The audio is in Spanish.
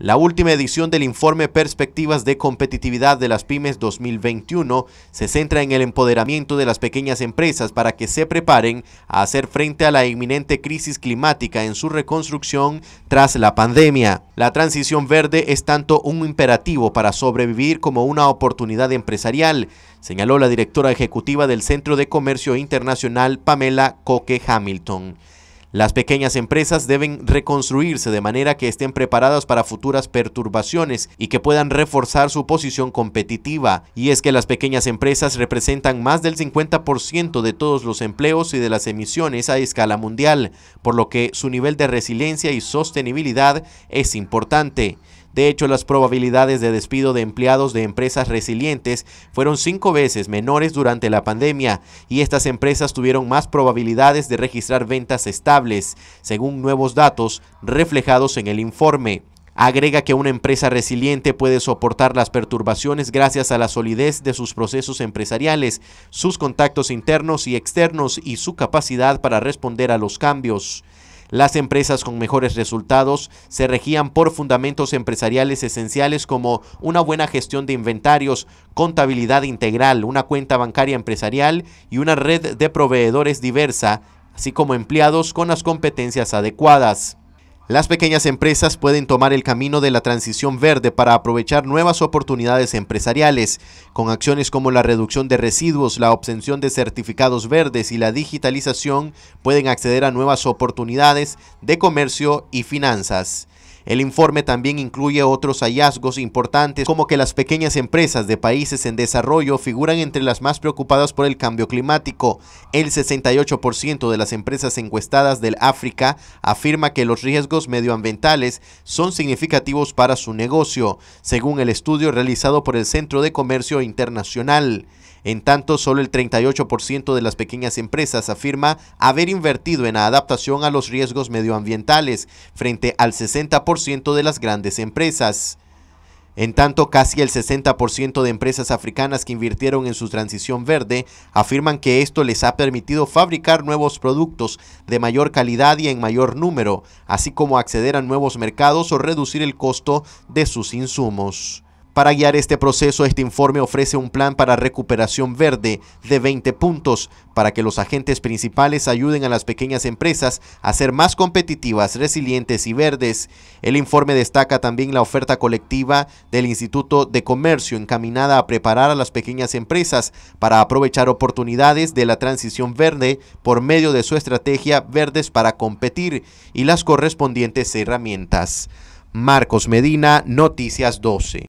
La última edición del informe Perspectivas de Competitividad de las Pymes 2021 se centra en el empoderamiento de las pequeñas empresas para que se preparen a hacer frente a la inminente crisis climática en su reconstrucción tras la pandemia. La transición verde es tanto un imperativo para sobrevivir como una oportunidad empresarial, señaló la directora ejecutiva del Centro de Comercio Internacional, Pamela Coque Hamilton. Las pequeñas empresas deben reconstruirse de manera que estén preparadas para futuras perturbaciones y que puedan reforzar su posición competitiva. Y es que las pequeñas empresas representan más del 50% de todos los empleos y de las emisiones a escala mundial, por lo que su nivel de resiliencia y sostenibilidad es importante. De hecho, las probabilidades de despido de empleados de empresas resilientes fueron cinco veces menores durante la pandemia y estas empresas tuvieron más probabilidades de registrar ventas estables, según nuevos datos reflejados en el informe. Agrega que una empresa resiliente puede soportar las perturbaciones gracias a la solidez de sus procesos empresariales, sus contactos internos y externos y su capacidad para responder a los cambios. Las empresas con mejores resultados se regían por fundamentos empresariales esenciales como una buena gestión de inventarios, contabilidad integral, una cuenta bancaria empresarial y una red de proveedores diversa, así como empleados con las competencias adecuadas. Las pequeñas empresas pueden tomar el camino de la transición verde para aprovechar nuevas oportunidades empresariales, con acciones como la reducción de residuos, la obtención de certificados verdes y la digitalización pueden acceder a nuevas oportunidades de comercio y finanzas. El informe también incluye otros hallazgos importantes como que las pequeñas empresas de países en desarrollo figuran entre las más preocupadas por el cambio climático. El 68% de las empresas encuestadas del África afirma que los riesgos medioambientales son significativos para su negocio, según el estudio realizado por el Centro de Comercio Internacional. En tanto, solo el 38% de las pequeñas empresas afirma haber invertido en la adaptación a los riesgos medioambientales, frente al 60% de las grandes empresas. En tanto, casi el 60% de empresas africanas que invirtieron en su transición verde afirman que esto les ha permitido fabricar nuevos productos de mayor calidad y en mayor número, así como acceder a nuevos mercados o reducir el costo de sus insumos. Para guiar este proceso, este informe ofrece un plan para recuperación verde de 20 puntos para que los agentes principales ayuden a las pequeñas empresas a ser más competitivas, resilientes y verdes. El informe destaca también la oferta colectiva del Instituto de Comercio encaminada a preparar a las pequeñas empresas para aprovechar oportunidades de la transición verde por medio de su estrategia Verdes para competir y las correspondientes herramientas. Marcos Medina, Noticias 12.